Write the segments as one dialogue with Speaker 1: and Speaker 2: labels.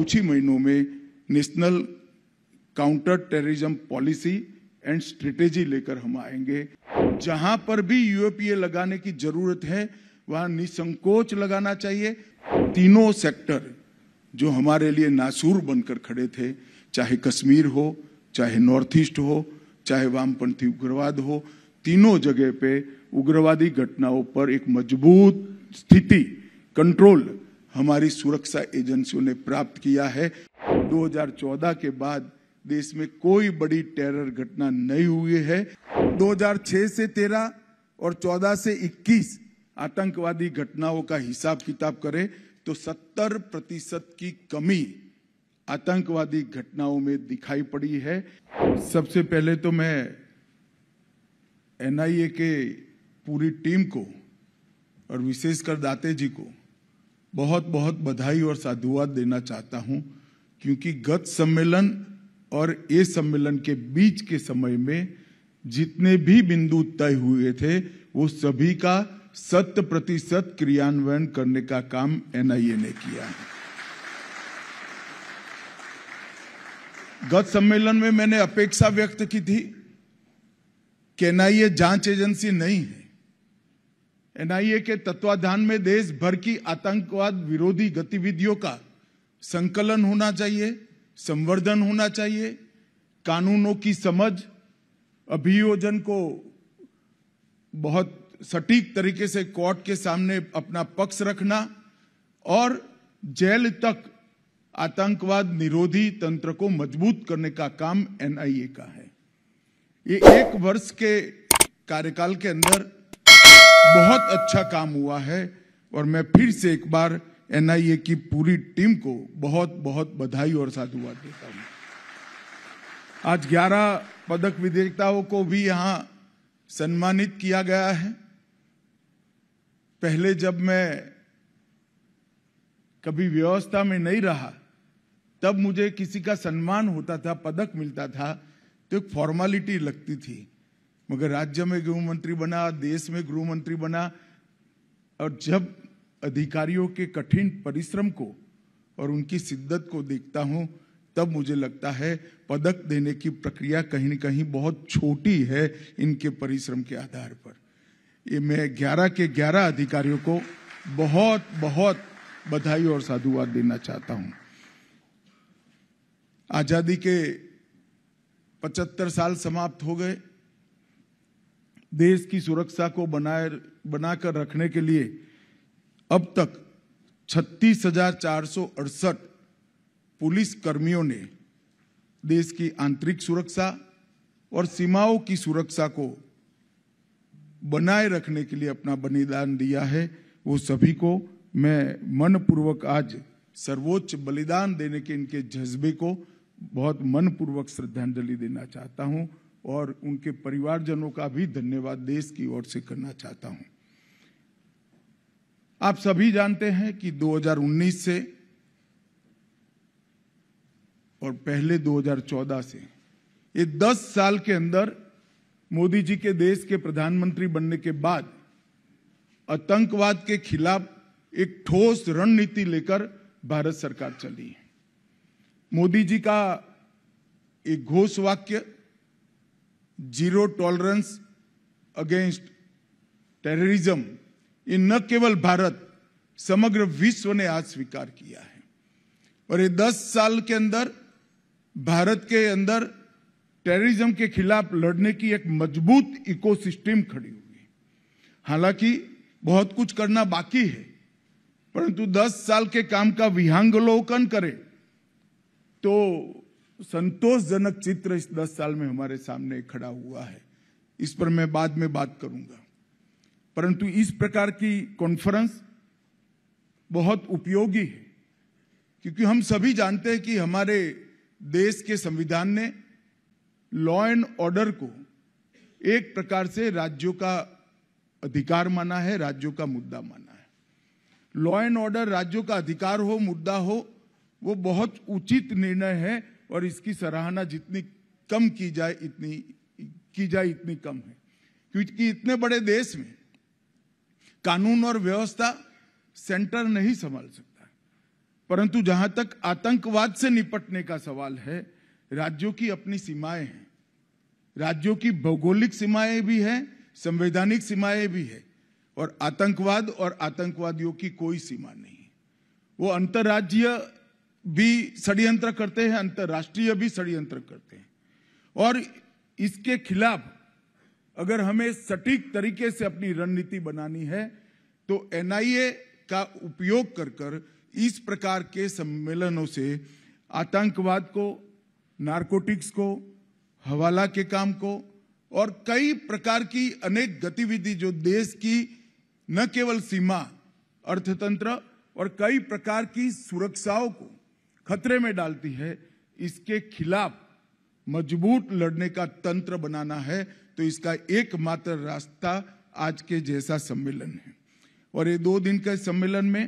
Speaker 1: कुछ ही महीनों में national counter terrorism policy and strategy लेकर हम आएंगे जहां पर भी यूएपीए लगाने की जरूरत है वहां निसंकोच लगाना चाहिए तीनों सेक्टर जो हमारे लिए नासूर बनकर खड़े थे चाहे कश्मीर हो चाहे नॉर्थ ईस्ट हो चाहे वामपंथी उग्रवाद हो तीनों जगह पे उग्रवादी घटनाओं पर एक मजबूत स्थिति कंट्रोल हमारी सुरक्षा एजेंसियों ने प्राप्त किया है 2014 के बाद देश में कोई बड़ी टेरर घटना नहीं हुई है 2006 से 13 और 14 से 21 आतंकवादी घटनाओं का हिसाब किताब करें तो 70 प्रतिशत की कमी आतंकवादी घटनाओं में दिखाई पड़ी है सबसे पहले तो मैं एनआईए के पूरी टीम को और विशेषकर दाते जी को बहुत बहुत बधाई और साधुवाद देना चाहता हूं क्योंकि गत सम्मेलन और ये सम्मेलन के बीच के समय में जितने भी बिंदु तय हुए थे वो सभी का शत प्रतिशत क्रियान्वयन करने का काम एनआईए ने किया है गत सम्मेलन में मैंने अपेक्षा व्यक्त की थी कि एनआईए जांच एजेंसी नहीं है एनआईए के तत्वाधान में देश भर की आतंकवाद विरोधी गतिविधियों का संकलन होना चाहिए संवर्धन होना चाहिए कानूनों की समझ अभियोजन को बहुत सटीक तरीके से कोर्ट के सामने अपना पक्ष रखना और जेल तक आतंकवाद निरोधी तंत्र को मजबूत करने का काम एनआईए का है ये एक वर्ष के कार्यकाल के अंदर बहुत अच्छा काम हुआ है और मैं फिर से एक बार एनआईए की पूरी टीम को बहुत बहुत बधाई और साधुवाद देता हूं आज 11 पदक विजेताओं को भी यहां सम्मानित किया गया है पहले जब मैं कभी व्यवस्था में नहीं रहा तब मुझे किसी का सम्मान होता था पदक मिलता था तो एक फॉर्मेलिटी लगती थी मगर राज्य में गृह मंत्री बना देश में गृह मंत्री बना और जब अधिकारियों के कठिन परिश्रम को और उनकी शिद्दत को देखता हूं तब मुझे लगता है पदक देने की प्रक्रिया कहीं न कहीं बहुत छोटी है इनके परिश्रम के आधार पर ये मैं ग्यारह के ग्यारह अधिकारियों को बहुत बहुत बधाई और साधुवाद देना चाहता हूं आजादी के पचहत्तर साल समाप्त हो गए देश की सुरक्षा को बनाए बनाकर रखने के लिए अब तक छत्तीस हजार चार सौ अड़सठ पुलिस कर्मियों ने देश की आंतरिक सुरक्षा और सीमाओं की सुरक्षा को बनाए रखने के लिए अपना बलिदान दिया है वो सभी को मैं मन पूर्वक आज सर्वोच्च बलिदान देने के इनके जज्बे को बहुत मन पूर्वक श्रद्धांजलि देना चाहता हूं और उनके परिवारजनों का भी धन्यवाद देश की ओर से करना चाहता हूं आप सभी जानते हैं कि 2019 से और पहले 2014 से ये 10 साल के अंदर मोदी जी के देश के प्रधानमंत्री बनने के बाद आतंकवाद के खिलाफ एक ठोस रणनीति लेकर भारत सरकार चली है मोदी जी का एक घोष वाक्य जीरो टॉलरेंस अगेंस्ट टेररिज्म ये न केवल भारत समग्र विश्व ने आज स्वीकार किया है और ये दस साल के अंदर भारत के अंदर टेररिज्म के खिलाफ लड़ने की एक मजबूत इकोसिस्टम खड़ी हुई हालांकि बहुत कुछ करना बाकी है परंतु 10 साल के काम का विहंगलोकन करें तो संतोषजनक चित्र इस दस साल में हमारे सामने खड़ा हुआ है इस पर मैं बाद में बात करूंगा परंतु इस प्रकार की कॉन्फ्रेंस बहुत उपयोगी है क्योंकि हम सभी जानते हैं कि हमारे देश के संविधान ने लॉ एंड ऑर्डर को एक प्रकार से राज्यों का अधिकार माना है राज्यों का मुद्दा माना है लॉ एंड ऑर्डर राज्यों का अधिकार हो मुद्दा हो वो बहुत उचित निर्णय है और इसकी सराहना जितनी कम की जाए इतनी की जाए इतनी कम है क्योंकि इतने बड़े देश में कानून और व्यवस्था सेंटर नहीं संभाल सकता परंतु जहां तक आतंकवाद से निपटने का सवाल है राज्यों की अपनी सीमाएं हैं राज्यों की भौगोलिक सीमाएं भी हैं संवैधानिक सीमाएं भी है और आतंकवाद और आतंकवादियों की कोई सीमा नहीं वो अंतर्राज्यीय भी षड्यंत्र करते हैं अंतर्राष्ट्रीय भी षड्यंत्र करते हैं और इसके खिलाफ अगर हमें सटीक तरीके से अपनी रणनीति बनानी है तो एनआईए का उपयोग कर कर इस प्रकार के सम्मेलनों से आतंकवाद को नारकोटिक्स को हवाला के काम को और कई प्रकार की अनेक गतिविधि जो देश की न केवल सीमा अर्थतंत्र और कई प्रकार की सुरक्षाओं को खतरे में डालती है इसके खिलाफ मजबूत लड़ने का तंत्र बनाना है तो इसका एकमात्र रास्ता आज के जैसा सम्मेलन है और ये दो दिन के सम्मेलन में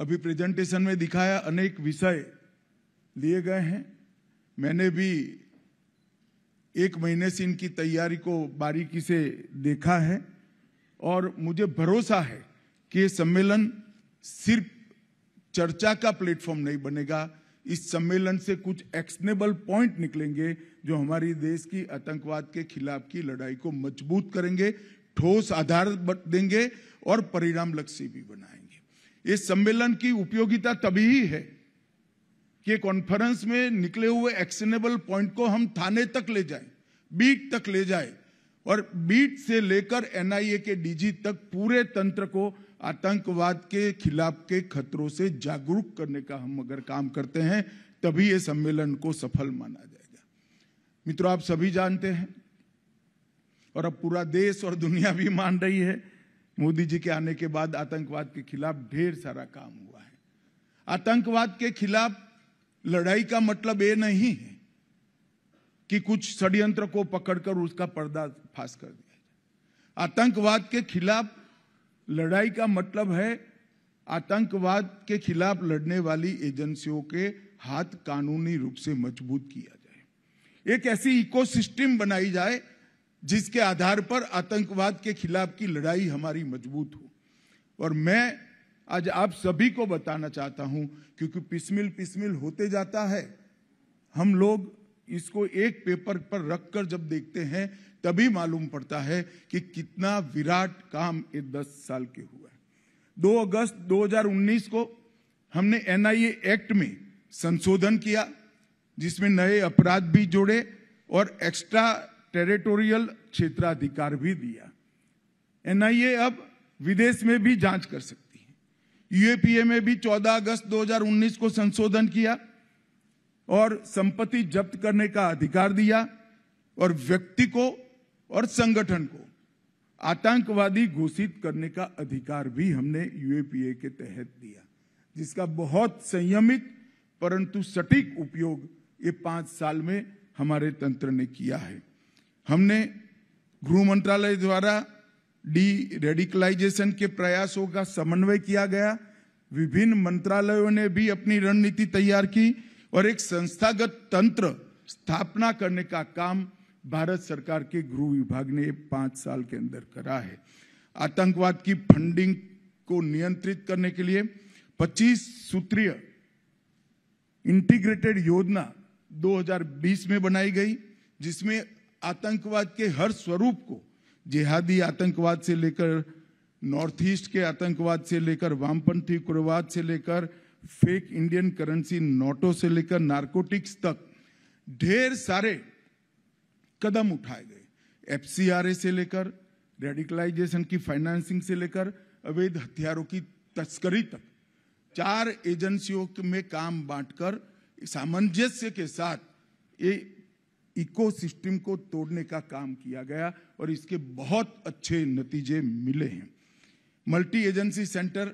Speaker 1: अभी प्रेजेंटेशन में दिखाया अनेक विषय लिए गए हैं मैंने भी एक महीने से इनकी तैयारी को बारीकी से देखा है और मुझे भरोसा है कि ये सम्मेलन सिर्फ चर्चा का प्लेटफॉर्म नहीं बनेगा इस सम्मेलन से कुछ एक्शनेबल पॉइंट निकलेंगे जो हमारी देश की आतंकवाद के खिलाफ की लड़ाई को मजबूत करेंगे ठोस आधार देंगे और परिणाम लक्ष्य भी बनाएंगे इस सम्मेलन की उपयोगिता तभी ही है कि कॉन्फ्रेंस में निकले हुए एक्शनेबल पॉइंट को हम थाने तक ले जाए बीट तक ले जाए और बीट से लेकर एनआईए के डीजी तक पूरे तंत्र को आतंकवाद के खिलाफ के खतरों से जागरूक करने का हम अगर काम करते हैं तभी ये सम्मेलन को सफल माना जाएगा मित्रों आप सभी जानते हैं और अब पूरा देश और दुनिया भी मान रही है मोदी जी के आने के बाद आतंकवाद के खिलाफ ढेर सारा काम हुआ है आतंकवाद के खिलाफ लड़ाई का मतलब ये नहीं है कि कुछ षड्यंत्र को पकड़कर उसका पर्दा फाश कर दिया आतंकवाद के खिलाफ लड़ाई का मतलब है आतंकवाद के खिलाफ लड़ने वाली एजेंसियों के हाथ कानूनी रूप से मजबूत किया जाए एक ऐसी इकोसिस्टम बनाई जाए जिसके आधार पर आतंकवाद के खिलाफ की लड़ाई हमारी मजबूत हो और मैं आज आप सभी को बताना चाहता हूं क्योंकि पिसमिल पिसमिल होते जाता है हम लोग इसको एक पेपर पर रखकर जब देखते हैं तभी मालूम पड़ता है कि कितना विराट काम ये दस साल के हुआ है दो अगस्त 2019 को हमने एनआईए एक्ट में संशोधन किया जिसमें नए अपराध भी जोड़े और एक्स्ट्रा टेरिटोरियल क्षेत्राधिकार भी दिया एनआईए अब विदेश में भी जांच कर सकती है यूएपीए में भी 14 अगस्त 2019 को संशोधन किया और संपत्ति जब्त करने का अधिकार दिया और व्यक्ति को और संगठन को आतंकवादी घोषित करने का अधिकार भी हमने यूएपीए के तहत दिया जिसका बहुत संयमित परंतु सटीक उपयोग ये पांच साल में हमारे तंत्र ने किया है हमने गृह मंत्रालय द्वारा डी रेडिकलाइजेशन के प्रयासों का समन्वय किया गया विभिन्न मंत्रालयों ने भी अपनी रणनीति तैयार की और एक संस्थागत तंत्र स्थापना करने का काम भारत सरकार के गृह विभाग ने पांच साल के अंदर करा है आतंकवाद की फंडिंग को नियंत्रित करने के लिए 25 सूत्रीय इंटीग्रेटेड योजना 2020 में बनाई गई जिसमें आतंकवाद के हर स्वरूप को जिहादी आतंकवाद से लेकर नॉर्थ ईस्ट के आतंकवाद से लेकर वामपंथी उग्रवाद से लेकर फेक इंडियन करेंसी नोटों से लेकर नारकोटिक्स तक ढेर सारे कदम उठाए गए एफसीआरए से लेकर रेडिकलाइजेशन की फाइनेंसिंग से लेकर अवैध हथियारों की तस्करी तक चार एजेंसियों में काम बांटकर सामंजस्य के साथ ये इकोसिस्टम को तोड़ने का काम किया गया और इसके बहुत अच्छे नतीजे मिले हैं मल्टी एजेंसी सेंटर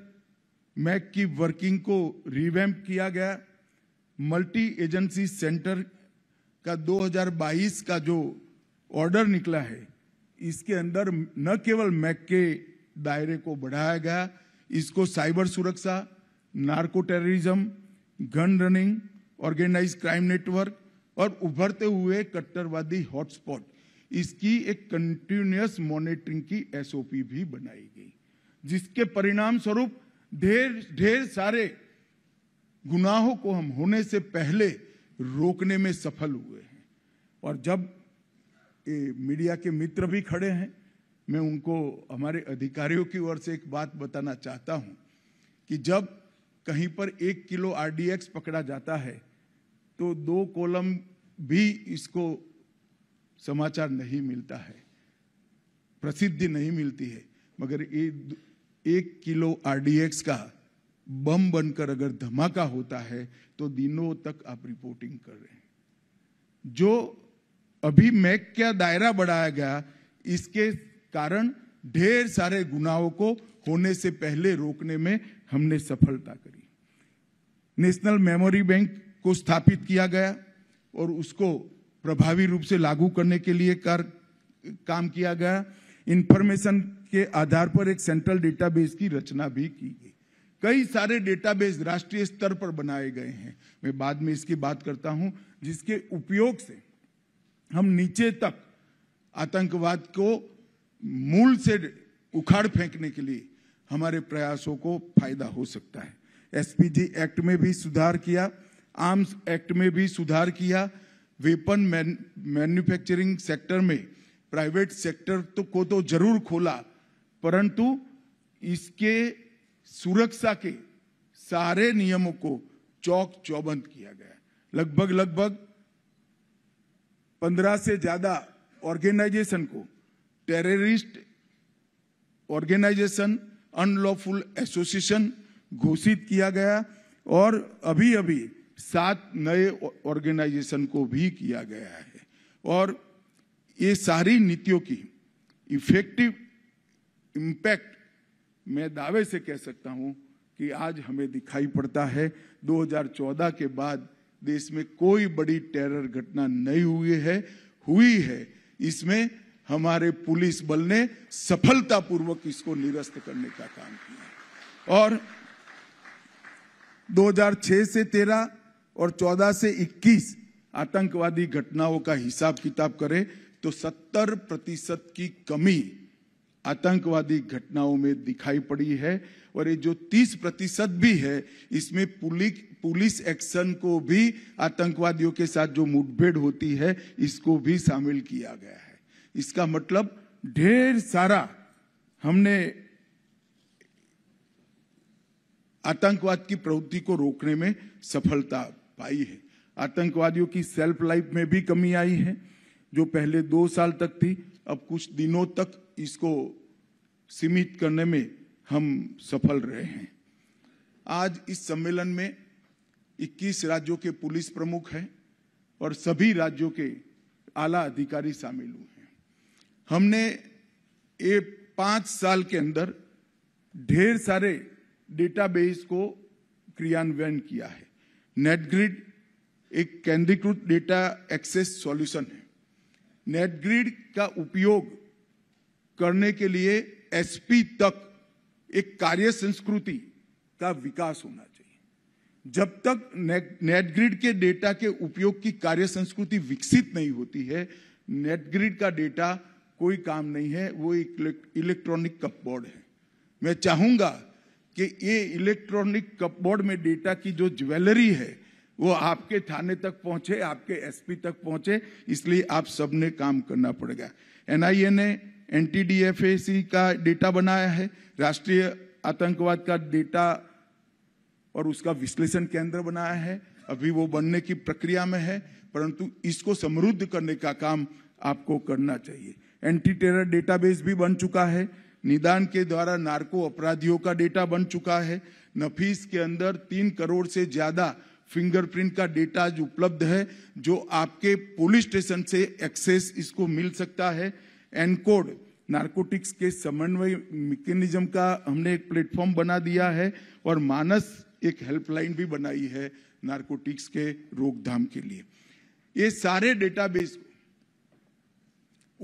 Speaker 1: मैक की वर्किंग को रिवैम्प किया गया मल्टी एजेंसी सेंटर का 2022 का जो ऑर्डर निकला है इसके अंदर न केवल मैक के दायरे को बढ़ाया गया इसको साइबर सुरक्षा narco terrorism gun running organise crime network और उभरते हुए कट्टरवादी हॉटस्पॉट इसकी एक कंटिन्यूस मॉनिटरिंग की एसओपी भी बनाई गई जिसके परिणाम स्वरूप ढेर ढेर सारे गुनाहों को हम होने से पहले रोकने में सफल हुए हैं और जब ए, मीडिया के मित्र भी खड़े हैं मैं उनको हमारे अधिकारियों की ओर से एक बात बताना चाहता हूं कि जब कहीं पर एक किलो आरडीएक्स पकड़ा जाता है तो दो कॉलम भी इसको समाचार नहीं मिलता है प्रसिद्धि नहीं मिलती है मगर ये एक किलो आरडीएक्स का बम बनकर अगर धमाका होता है तो दिनों तक आप रिपोर्टिंग कर रहे हैं जो अभी मैक का दायरा बढ़ाया गया इसके कारण ढेर सारे गुनाहों को होने से पहले रोकने में हमने सफलता करी नेशनल मेमोरी बैंक को स्थापित किया गया और उसको प्रभावी रूप से लागू करने के लिए कर, काम किया गया इंफॉर्मेशन के आधार पर एक सेंट्रल डेटाबेस की रचना भी की गई कई सारे डेटाबेस राष्ट्रीय स्तर पर बनाए गए हैं मैं बाद में इसकी बात करता हूं जिसके उपयोग से हम नीचे तक आतंकवाद को मूल से उखाड़ फेंकने के लिए हमारे प्रयासों को फायदा हो सकता है एसपीजी एक्ट में भी सुधार किया आर्म्स एक्ट में भी सुधार किया वेपन मैन्युफैक्चरिंग सेक्टर में प्राइवेट सेक्टर तो को तो जरूर खोला परंतु इसके सुरक्षा के सारे नियमों को चौक चौबंद किया गया लगभग लगभग पंद्रह से ज्यादा ऑर्गेनाइजेशन को टेररिस्ट ऑर्गेनाइजेशन अनलॉफुल एसोसिएशन घोषित किया गया और अभी अभी सात नए ऑर्गेनाइजेशन को भी किया गया है और ये सारी नीतियों की इफेक्टिव इम्पैक्ट मैं दावे से कह सकता हूं कि आज हमें दिखाई पड़ता है 2014 के बाद देश में कोई बड़ी टेरर घटना नहीं हुई है हुई है इसमें हमारे पुलिस बल ने सफलतापूर्वक इसको निरस्त करने का काम किया और 2006 से 13 और 14 से 21 आतंकवादी घटनाओं का हिसाब किताब करें तो 70 प्रतिशत की कमी आतंकवादी घटनाओं में दिखाई पड़ी है और ये जो 30 प्रतिशत भी है इसमें पुलिस पुलिस एक्शन को भी आतंकवादियों के साथ जो मुठभेड़ होती है इसको भी शामिल किया गया है इसका मतलब ढेर सारा हमने आतंकवाद की प्रवृत्ति को रोकने में सफलता पाई है आतंकवादियों की सेल्फ लाइफ में भी कमी आई है जो पहले दो साल तक थी अब कुछ दिनों तक इसको सीमित करने में हम सफल रहे हैं आज इस सम्मेलन में 21 राज्यों के पुलिस प्रमुख हैं और सभी राज्यों के आला अधिकारी शामिल हुए हैं हमने ये पांच साल के अंदर ढेर सारे डेटाबेस को क्रियान्वयन किया है नेटग्रिड एक केंद्रीकृत डेटा एक्सेस सॉल्यूशन है नेटग्रिड का उपयोग करने के लिए एसपी तक एक कार्य संस्कृति का विकास होना चाहिए जब तक नेटग्रिड ग्रिड के डेटा के उपयोग की कार्य संस्कृति विकसित नहीं होती है नेटग्रिड का डेटा कोई काम नहीं है वो एक इलेक्ट्रॉनिक कपबोर्ड है मैं चाहूंगा कि ये इलेक्ट्रॉनिक कपबोर्ड में डेटा की जो ज्वेलरी है वो आपके थाने तक पहुंचे आपके एसपी तक पहुंचे इसलिए आप सबने काम करना पड़ेगा एनआईए ने एन का डेटा बनाया है राष्ट्रीय आतंकवाद का डेटा और उसका विश्लेषण केंद्र बनाया है अभी वो बनने की प्रक्रिया में है परंतु इसको समृद्ध करने का काम आपको करना चाहिए एंटी टेरर डेटाबेस भी बन चुका है निदान के द्वारा नार्को अपराधियों का डेटा बन चुका है नफीस के अंदर तीन करोड़ से ज्यादा फिंगरप्रिंट का डेटा जो उपलब्ध है जो आपके पुलिस स्टेशन से एक्सेस इसको मिल सकता है एनकोड नार्कोटिक्स के समन्वय मैकेनिज्म का हमने एक प्लेटफॉर्म बना दिया है और मानस एक हेल्पलाइन भी बनाई है नार्कोटिक्स के रोकथाम के लिए ये सारे डेटाबेस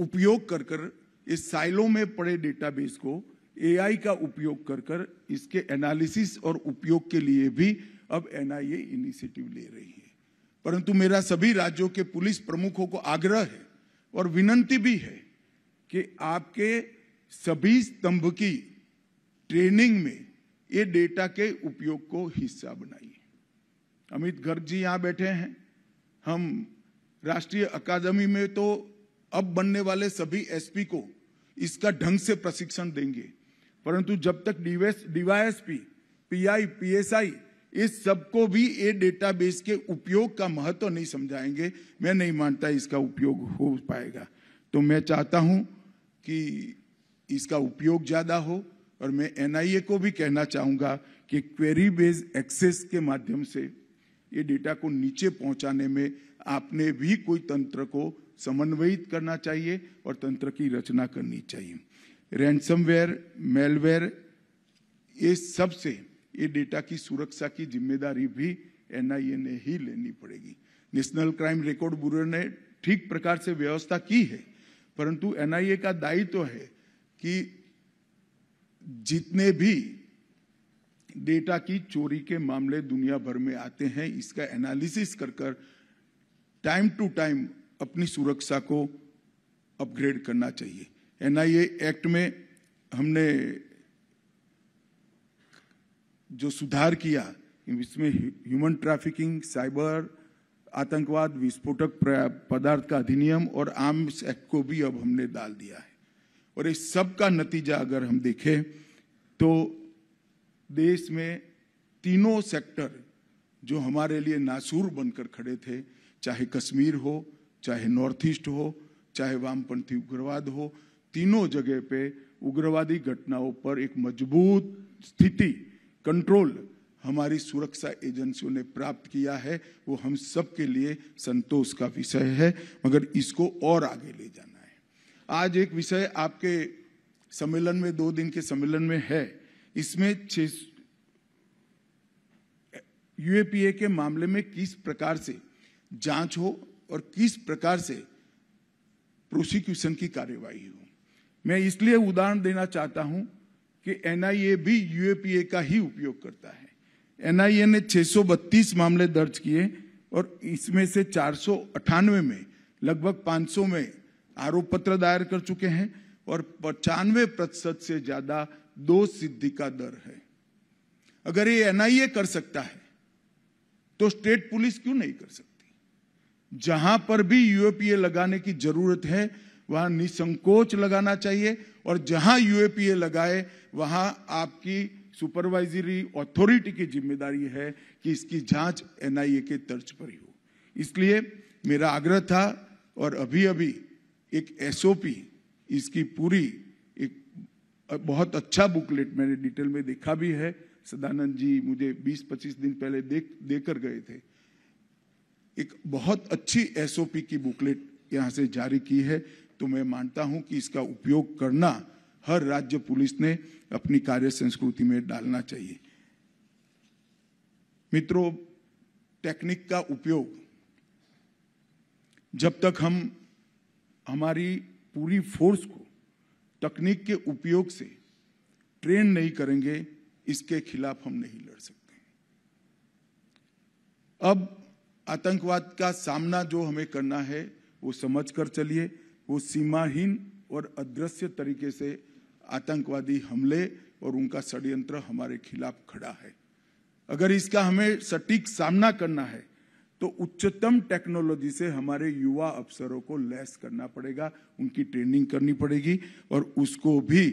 Speaker 1: उपयोग कर कर इस साइलो में पड़े डेटाबेस को एआई का उपयोग कर कर इसके एनालिसिस और उपयोग के लिए भी अब एनआईए इनिशिएटिव ले रही है परंतु मेरा सभी राज्यों के पुलिस प्रमुखों को आग्रह है और विनंती भी है कि आपके सभी स्तंभ की ट्रेनिंग में ये डेटा के उपयोग को हिस्सा बनाइए अमित गर्ग जी यहाँ बैठे हैं हम राष्ट्रीय अकादमी में तो अब बनने वाले सभी एसपी को इसका ढंग से प्रशिक्षण देंगे परंतु जब तक डीवाईएसपी पीआई पीएसआई इस सबको भी ये डेटाबेस के उपयोग का महत्व नहीं समझाएंगे मैं नहीं मानता इसका उपयोग हो पाएगा तो मैं चाहता हूं कि इसका उपयोग ज़्यादा हो और मैं एनआईए को भी कहना चाहूंगा कि क्वेरी बेस एक्सेस के माध्यम से ये डेटा को नीचे पहुंचाने में आपने भी कोई तंत्र को समन्वयित करना चाहिए और तंत्र की रचना करनी चाहिए रैंसमवेयर मेलवेयर ये सब से ये डेटा की सुरक्षा की जिम्मेदारी भी एनआईए ने ही लेनी पड़ेगी नेशनल क्राइम रिकॉर्ड ब्यूरो ने ठीक प्रकार से व्यवस्था की है परंतु एनआईए का दायित्व तो है कि जितने भी डेटा की चोरी के मामले दुनिया भर में आते हैं इसका एनालिसिस कर कर टाइम टू टाइम अपनी सुरक्षा को अपग्रेड करना चाहिए एनआईए एक्ट में हमने जो सुधार किया इसमें ह्यूमन ट्रैफिकिंग साइबर आतंकवाद विस्फोटक पदार्थ का अधिनियम और आम एक्ट को भी अब हमने डाल दिया है और इस सब का नतीजा अगर हम देखें तो देश में तीनों सेक्टर जो हमारे लिए नासूर बनकर खड़े थे चाहे कश्मीर हो चाहे नॉर्थ ईस्ट हो चाहे वामपंथी उग्रवाद हो तीनों जगह पे उग्रवादी घटनाओं पर एक मजबूत स्थिति कंट्रोल हमारी सुरक्षा एजेंसियों ने प्राप्त किया है वो हम सबके लिए संतोष का विषय है मगर इसको और आगे ले जाना है आज एक विषय आपके सम्मेलन में दो दिन के सम्मेलन में है इसमें यूएपीए के मामले में किस प्रकार से जांच हो और किस प्रकार से प्रोसिक्यूशन की कार्यवाही हो मैं इसलिए उदाहरण देना चाहता हूं कि एनआईए भी यूएपीए का ही उपयोग करता है एनआईए ने 632 मामले दर्ज किए और इसमें से चार में लगभग 500 में आरोप पत्र दायर कर चुके हैं और पचानवे प्रतिशत से ज्यादा दो सिद्धि का दर है अगर ये एनआईए कर सकता है तो स्टेट पुलिस क्यों नहीं कर सकती जहां पर भी यूएपीए लगाने की जरूरत है वहां निसंकोच लगाना चाहिए और जहां यूएपीए लगाए वहां आपकी सुपरवाइजरी अथॉरिटी की जिम्मेदारी है कि इसकी जांच एनआईए के तर्ज पर ही हो इसलिए मेरा आग्रह था और अभी अभी एक एसओपी इसकी पूरी एक बहुत अच्छा बुकलेट मैंने डिटेल में देखा भी है सदानंद जी मुझे 20-25 दिन पहले देख देकर गए थे एक बहुत अच्छी एसओपी की बुकलेट यहां से जारी की है तो मैं मानता हूं कि इसका उपयोग करना हर राज्य पुलिस ने अपनी कार्य संस्कृति में डालना चाहिए मित्रों टेक्निक का उपयोग जब तक हम हमारी पूरी फोर्स को तकनीक के उपयोग से ट्रेन नहीं करेंगे इसके खिलाफ हम नहीं लड़ सकते अब आतंकवाद का सामना जो हमें करना है वो समझ कर चलिए वो सीमाहीन और अदृश्य तरीके से आतंकवादी हमले और उनका षड्यंत्र हमारे खिलाफ खड़ा है अगर इसका हमें सटीक सामना करना है तो उच्चतम टेक्नोलॉजी से हमारे युवा अफसरों को लैस करना पड़ेगा उनकी ट्रेनिंग करनी पड़ेगी और उसको भी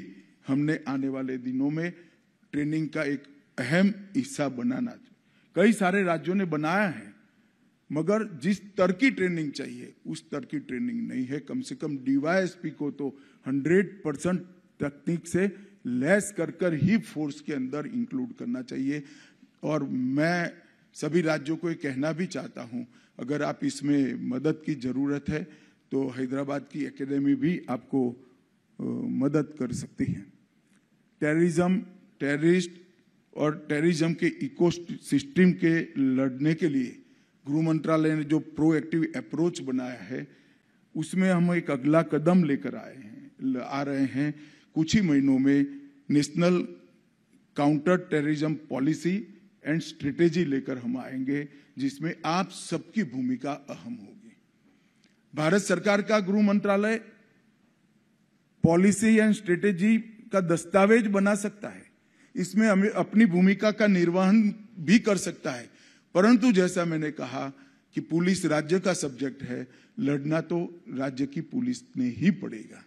Speaker 1: हमने आने वाले दिनों में ट्रेनिंग का एक अहम हिस्सा बनाना कई सारे राज्यों ने बनाया है मगर जिस स्तर की ट्रेनिंग चाहिए उस स्तर की ट्रेनिंग नहीं है कम से कम डीवाईएसपी को तो 100 परसेंट तकनीक से लेस कर कर ही फोर्स के अंदर इंक्लूड करना चाहिए और मैं सभी राज्यों को ये कहना भी चाहता हूँ अगर आप इसमें मदद की ज़रूरत है तो हैदराबाद की एकेडमी भी आपको मदद कर सकती है टेररिज्म टेररिस्ट और टेररिज्म के इको सिस्टम के लड़ने के लिए गृह मंत्रालय ने जो प्रोएक्टिव अप्रोच बनाया है उसमें हम एक अगला कदम लेकर आए हैं आ रहे हैं कुछ ही महीनों में national counter terrorism policy and strategy लेकर हम आएंगे जिसमें आप सबकी भूमिका अहम होगी भारत सरकार का गृह मंत्रालय पॉलिसी एंड स्ट्रेटेजी का दस्तावेज बना सकता है इसमें हमें अपनी भूमिका का निर्वहन भी कर सकता है परंतु जैसा मैंने कहा कि पुलिस राज्य का सब्जेक्ट है लड़ना तो राज्य की पुलिस ने ही पड़ेगा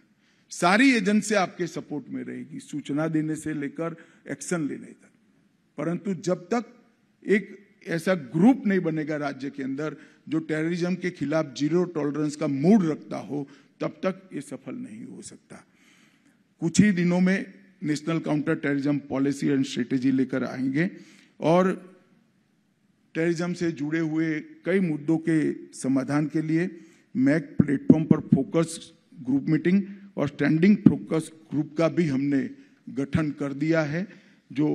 Speaker 1: सारी एजेंसियां आपके सपोर्ट में रहेगी सूचना देने से लेकर एक्शन लेने तक परंतु जब तक एक ऐसा ग्रुप नहीं बनेगा राज्य के अंदर जो टेररिज्म के खिलाफ जीरो टॉलरेंस का मूड रखता हो तब तक ये सफल नहीं हो सकता कुछ ही दिनों में national counter terrorism policy and strategy लेकर आएंगे और टेररिज्म से जुड़े हुए कई मुद्दों के समाधान के लिए मैक प्लेटफॉर्म पर फोकस ग्रुप मीटिंग और स्टैंडिंग फोकस ग्रुप का भी हमने गठन कर दिया है जो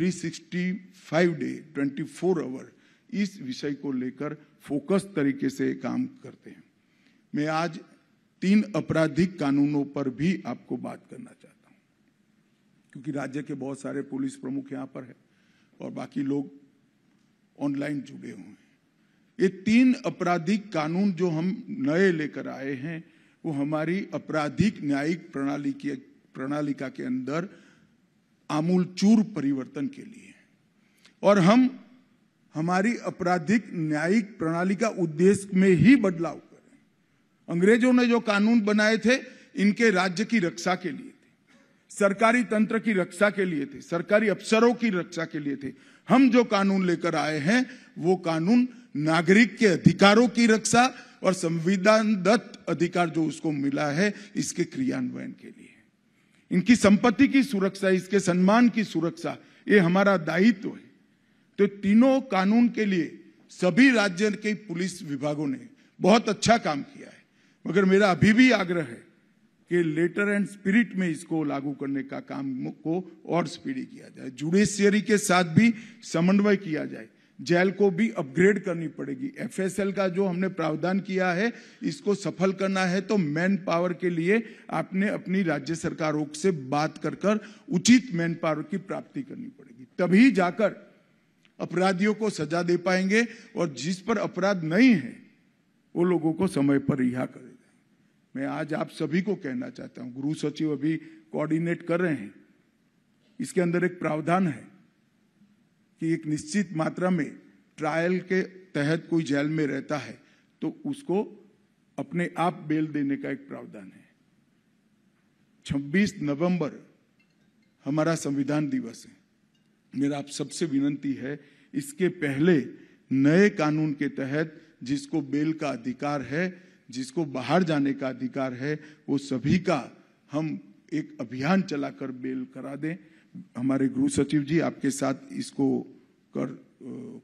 Speaker 1: 365 डे 24 आवर इस विषय को लेकर फोकस तरीके से काम करते हैं मैं आज तीन आपराधिक कानूनों पर भी आपको बात करना चाहता हूं क्योंकि राज्य के बहुत सारे पुलिस प्रमुख यहां पर है और बाकी लोग ऑनलाइन जुड़े हुए हैं ये तीन आपराधिक कानून जो हम नए लेकर आए हैं वो हमारी आपराधिक न्यायिक प्रणाली की प्रणालिका के अंदर आमूलचूर परिवर्तन के लिए और हम हमारी आपराधिक न्यायिक प्रणाली का उद्देश्य में ही बदलाव करें अंग्रेजों ने जो कानून बनाए थे इनके राज्य की रक्षा के लिए थे सरकारी तंत्र की रक्षा के लिए थे सरकारी अफसरों की रक्षा के लिए थे हम जो कानून लेकर आए हैं वो कानून नागरिक के अधिकारों की रक्षा और संविधान दत्त अधिकार जो उसको मिला है इसके क्रियान्वयन के लिए इनकी संपत्ति की सुरक्षा इसके सम्मान की सुरक्षा ये हमारा दायित्व है तो तीनों कानून के लिए सभी राज्य के पुलिस विभागों ने बहुत अच्छा काम किया है मगर मेरा अभी भी आग्रह है कि लेटर एंड स्पिरिट में इसको लागू करने का काम को और स्पीडी किया जाए जुडिशियरी के साथ भी समन्वय किया जाए जेल को भी अपग्रेड करनी पड़ेगी एफएसएल का जो हमने प्रावधान किया है इसको सफल करना है तो मैन पावर के लिए आपने अपनी राज्य सरकारों से बात कर कर उचित मैन पावर की प्राप्ति करनी पड़ेगी तभी जाकर अपराधियों को सजा दे पाएंगे और जिस पर अपराध नहीं है वो लोगों को समय पर रिहा करेगा मैं आज आप सभी को कहना चाहता हूं गृह सचिव अभी कोऑर्डिनेट कर रहे हैं इसके अंदर एक प्रावधान है कि एक निश्चित मात्रा में ट्रायल के तहत कोई जेल में रहता है तो उसको अपने आप बेल देने का एक प्रावधान है 26 नवंबर हमारा संविधान दिवस है मेरा आप सबसे विनंती है इसके पहले नए कानून के तहत जिसको बेल का अधिकार है जिसको बाहर जाने का अधिकार है वो सभी का हम एक अभियान चलाकर बेल करा दें हमारे गृह सचिव जी आपके साथ इसको कर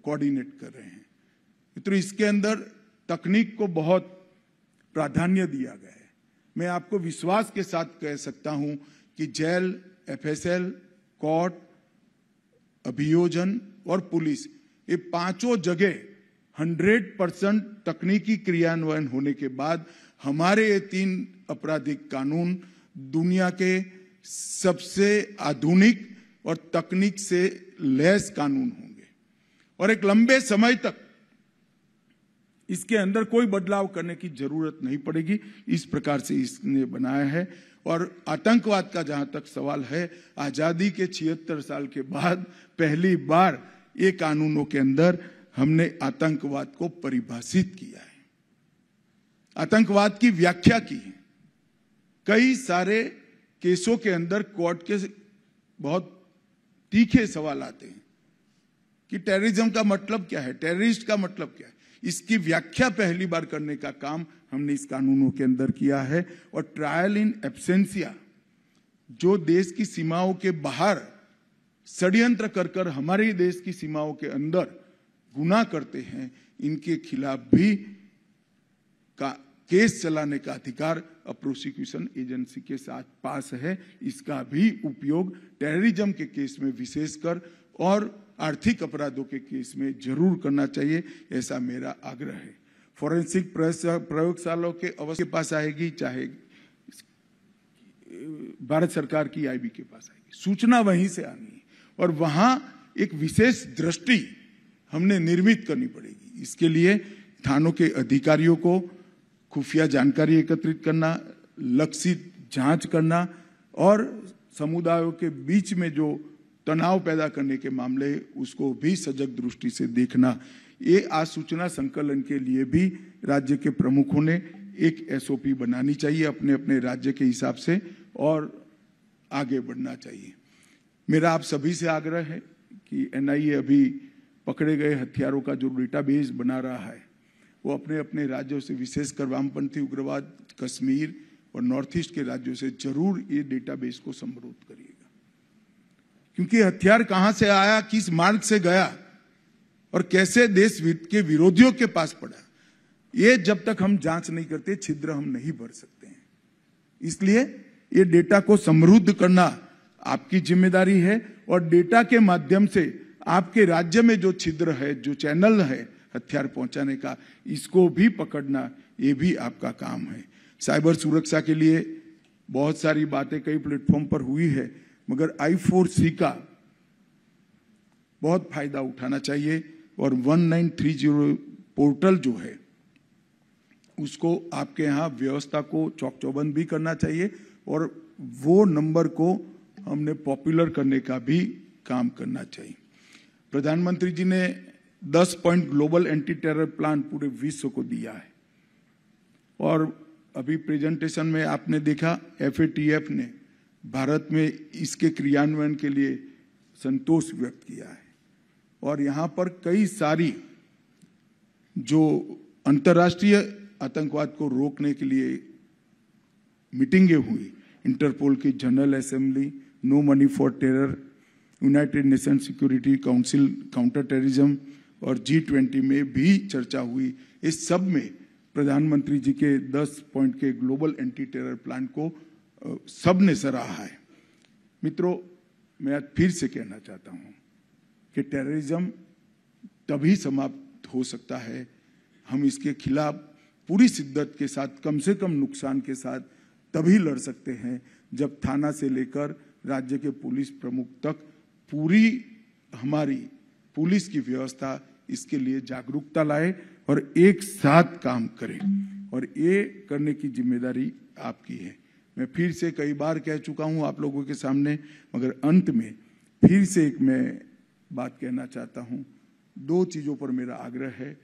Speaker 1: कोऑर्डिनेट कर रहे हैं तो इसके अंदर तकनीक को बहुत प्राधान्य दिया गया है मैं आपको विश्वास के साथ कह सकता हूं कि जेल एफएसएल कोर्ट अभियोजन और पुलिस ये पांचों जगह 100 परसेंट तकनीकी क्रियान्वयन होने के बाद हमारे ये तीन आपराधिक कानून दुनिया के सबसे आधुनिक और तकनीक से लैस कानून होंगे और एक लंबे समय तक इसके अंदर कोई बदलाव करने की जरूरत नहीं पड़ेगी इस प्रकार से इसने बनाया है और आतंकवाद का जहां तक सवाल है आजादी के छिहत्तर साल के बाद पहली बार ये कानूनों के अंदर हमने आतंकवाद को परिभाषित किया है आतंकवाद की व्याख्या की है कई सारे केसों के अंदर कोर्ट के बहुत तीखे सवाल आते हैं कि टेररिज्म का मतलब क्या है टेररिस्ट का मतलब क्या है इसकी व्याख्या पहली बार करने का काम हमने इस कानूनों के अंदर किया है और ट्रायल इन एब्सेंसिया जो देश की सीमाओं के बाहर षड्यंत्र कर कर हमारे देश की सीमाओं के अंदर गुना करते हैं इनके खिलाफ भी का केस चलाने का अधिकार अब प्रोसिक्यूशन एजेंसी के साथ पास है इसका भी उपयोग टेररिज्म के केस में विशेषकर और आर्थिक अपराधों के केस में जरूर करना चाहिए ऐसा मेरा आग्रह है फॉरेंसिक प्रयोगशालाओं के अवश्य के पास आएगी चाहे भारत सरकार की आईबी के पास आएगी सूचना वहीं से आनी है और वहां एक विशेष दृष्टि हमने निर्मित करनी पड़ेगी इसके लिए थानों के अधिकारियों को खुफिया जानकारी एकत्रित करना लक्षित जांच करना और समुदायों के बीच में जो तनाव पैदा करने के मामले उसको भी सजग दृष्टि से देखना ये आज सूचना संकलन के लिए भी राज्य के प्रमुखों ने एक एसओपी बनानी चाहिए अपने अपने राज्य के हिसाब से और आगे बढ़ना चाहिए मेरा आप सभी से आग्रह है कि एनआईए अभी पकड़े गए हथियारों का जो डेटाबेस बना रहा है वो अपने अपने राज्यों से विशेषकर वामपंथी उग्रवाद कश्मीर और नॉर्थ ईस्ट के राज्यों से जरूर ये डेटाबेस को समृद्ध करिएगा क्योंकि हथियार कहां से आया किस मार्ग से गया और कैसे देश के विरोधियों के पास पड़ा ये जब तक हम जांच नहीं करते छिद्र हम नहीं भर सकते हैं इसलिए ये डेटा को समृद्ध करना आपकी जिम्मेदारी है और डेटा के माध्यम से आपके राज्य में जो छिद्र है जो चैनल है हथियार पहुंचाने का इसको भी पकड़ना ये भी आपका काम है साइबर सुरक्षा के लिए बहुत सारी बातें कई प्लेटफॉर्म पर हुई है मगर आई फोर सी का बहुत फायदा उठाना चाहिए और 1930 पोर्टल जो है उसको आपके यहाँ व्यवस्था को चौक चौबंद भी करना चाहिए और वो नंबर को हमने पॉपुलर करने का भी काम करना चाहिए प्रधानमंत्री जी ने दस point global anti terror plan पूरे विश्व को दिया है और अभी प्रेजेंटेशन में आपने देखा एफ ने भारत में इसके क्रियान्वयन के लिए संतोष व्यक्त किया है और यहाँ पर कई सारी जो अंतर्राष्ट्रीय आतंकवाद को रोकने के लिए मीटिंगें हुई इंटरपोल की general assembly no money for terror united nation security council counter terrorism और जी ट्वेंटी में भी चर्चा हुई इस सब में प्रधानमंत्री जी के 10 पॉइंट के ग्लोबल एंटी टेरर प्लान को सब ने सराहा है मित्रों मैं आज फिर से कहना चाहता हूं कि टेररिज्म तभी समाप्त हो सकता है हम इसके खिलाफ पूरी शिद्दत के साथ कम से कम नुकसान के साथ तभी लड़ सकते हैं जब थाना से लेकर राज्य के पुलिस प्रमुख तक पूरी हमारी पुलिस की व्यवस्था इसके लिए जागरूकता लाए और एक साथ काम करें और ये करने की जिम्मेदारी आपकी है मैं फिर से कई बार कह चुका हूं आप लोगों के सामने मगर अंत में फिर से एक मैं बात कहना चाहता हूं दो चीज़ों पर मेरा आग्रह है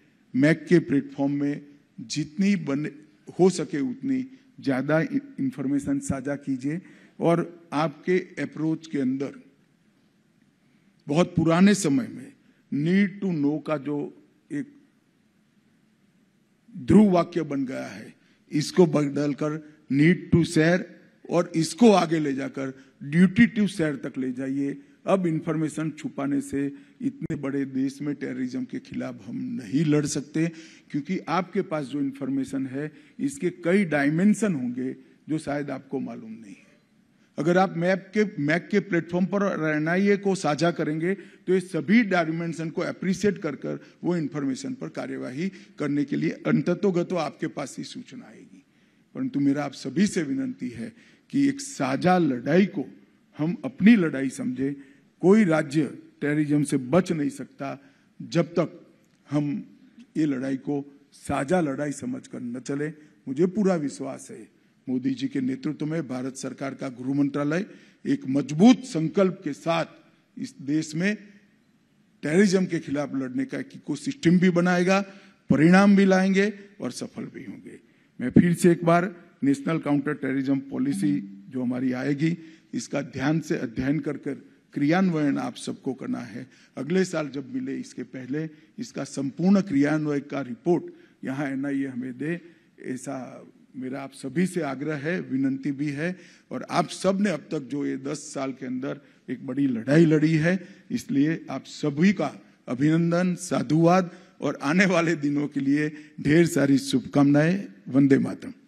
Speaker 1: मैक के प्लेटफॉर्म में जितनी बने हो सके उतनी ज़्यादा इंफॉर्मेशन साझा कीजिए और आपके अप्रोच के अंदर बहुत पुराने समय में नीड टू नो का जो एक ध्रुव वाक्य बन गया है इसको बदलकर नीड टू शेयर और इसको आगे ले जाकर ड्यूटी टू शेयर तक ले जाइए अब इंफॉर्मेशन छुपाने से इतने बड़े देश में टेररिज्म के खिलाफ हम नहीं लड़ सकते क्योंकि आपके पास जो इन्फॉर्मेशन है इसके कई डायमेंशन होंगे जो शायद आपको मालूम नहीं है अगर आप मैप के मैक के प्लेटफॉर्म पर एन को साझा करेंगे तो ये सभी डायमेंशन को अप्रिशिएट कर कर वो इन्फॉर्मेशन पर कार्यवाही करने के लिए अंततोगत तो आपके पास ही सूचना आएगी परंतु मेरा आप सभी से विनती है कि एक साझा लड़ाई को हम अपनी लड़ाई समझे कोई राज्य टेररिज्म से बच नहीं सकता जब तक हम ये लड़ाई को साझा लड़ाई कर न चले मुझे पूरा विश्वास है मोदी जी के नेतृत्व में भारत सरकार का गृह मंत्रालय एक मजबूत संकल्प के साथ इस देश में टेररिज्म के खिलाफ लड़ने का एक इको सिस्टम भी बनाएगा परिणाम भी लाएंगे और सफल भी होंगे मैं फिर से एक बार नेशनल काउंटर टेररिज्म पॉलिसी जो हमारी आएगी इसका ध्यान से अध्ययन कर कर क्रियान्वयन आप सबको करना है अगले साल जब मिले इसके पहले इसका संपूर्ण क्रियान्वयन का रिपोर्ट यहाँ एन हमें दे ऐसा मेरा आप सभी से आग्रह है विनंती भी है और आप सब ने अब तक जो ये दस साल के अंदर एक बड़ी लड़ाई लड़ी है इसलिए आप सभी का अभिनंदन साधुवाद और आने वाले दिनों के लिए ढेर सारी शुभकामनाएं वंदे मातरम